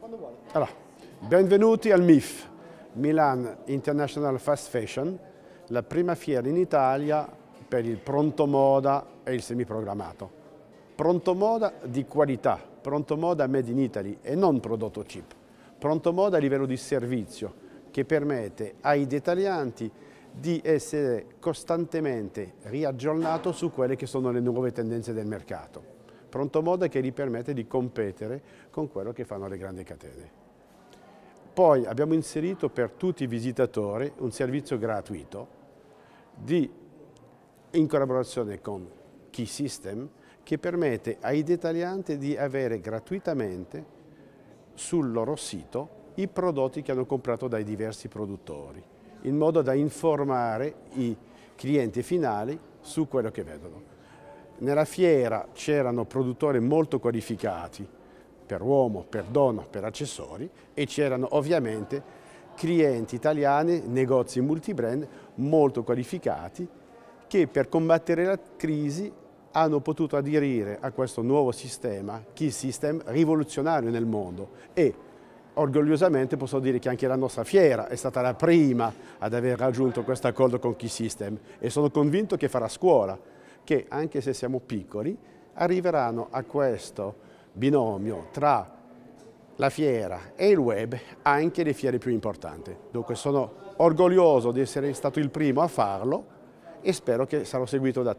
Quando Allora, benvenuti al MIF, Milan International Fast Fashion, la prima fiera in Italia per il pronto moda e il semiprogrammato. Pronto moda di qualità, pronto moda made in Italy e non prodotto cheap. Pronto moda a livello di servizio che permette ai dettaglianti di essere costantemente riaggiornato su quelle che sono le nuove tendenze del mercato pronto moda che gli permette di competere con quello che fanno le grandi catene. Poi abbiamo inserito per tutti i visitatori un servizio gratuito di, in collaborazione con Key System che permette ai dettaglianti di avere gratuitamente sul loro sito i prodotti che hanno comprato dai diversi produttori, in modo da informare i clienti finali su quello che vedono. Nella fiera c'erano produttori molto qualificati, per uomo, per donna, per accessori, e c'erano ovviamente clienti italiani, negozi multibrand molto qualificati che per combattere la crisi hanno potuto aderire a questo nuovo sistema, key system, rivoluzionario nel mondo e orgogliosamente posso dire che anche la nostra fiera è stata la prima ad aver raggiunto questo accordo con Key System e sono convinto che farà scuola che anche se siamo piccoli arriveranno a questo binomio tra la fiera e il web anche le fiere più importanti. Dunque sono orgoglioso di essere stato il primo a farlo e spero che sarò seguito da tanti.